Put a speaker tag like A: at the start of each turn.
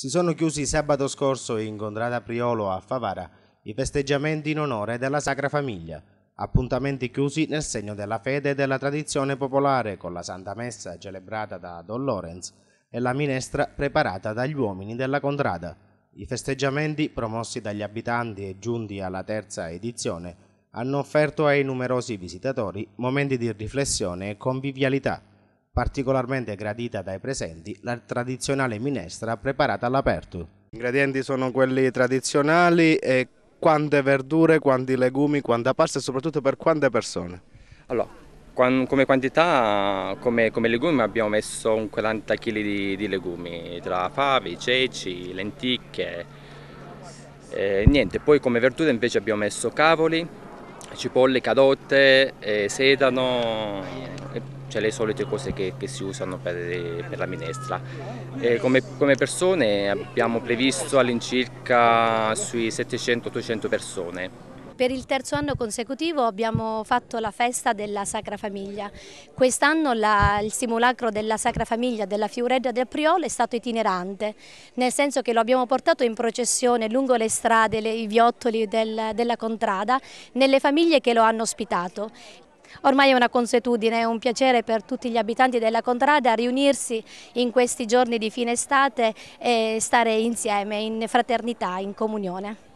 A: Si sono chiusi sabato scorso in Contrada Priolo a Favara i festeggiamenti in onore della Sacra Famiglia, appuntamenti chiusi nel segno della fede e della tradizione popolare con la Santa Messa celebrata da Don Lorenz e la minestra preparata dagli uomini della Contrada. I festeggiamenti promossi dagli abitanti e giunti alla terza edizione hanno offerto ai numerosi visitatori momenti di riflessione e convivialità. Particolarmente gradita dai presenti, la tradizionale minestra preparata all'aperto. Gli ingredienti sono quelli tradizionali e quante verdure, quanti legumi, quanta pasta e soprattutto per quante persone? Allora, come
B: quantità, come, come legumi abbiamo messo un 40 kg di, di, legumi, tra favi, ceci, lenticchie, eh, niente. Poi come verdure invece abbiamo messo cavoli, cipolle, cadotte, eh, sedano, eh, cioè le solite cose che, che si usano per, per la minestra. Come, come, persone abbiamo previsto all'incirca sui 700-800 persone.
C: Per il terzo anno consecutivo abbiamo fatto la festa della Sacra Famiglia. Quest'anno il simulacro della Sacra Famiglia della Fioreggia del Priolo è stato itinerante, nel senso che lo abbiamo portato in processione lungo le strade, le, i viottoli del, della contrada, nelle famiglie che lo hanno ospitato. Ormai è una consuetudine, è un piacere per tutti gli abitanti della Contrada riunirsi in questi giorni di fine estate e stare insieme in fraternità, in comunione.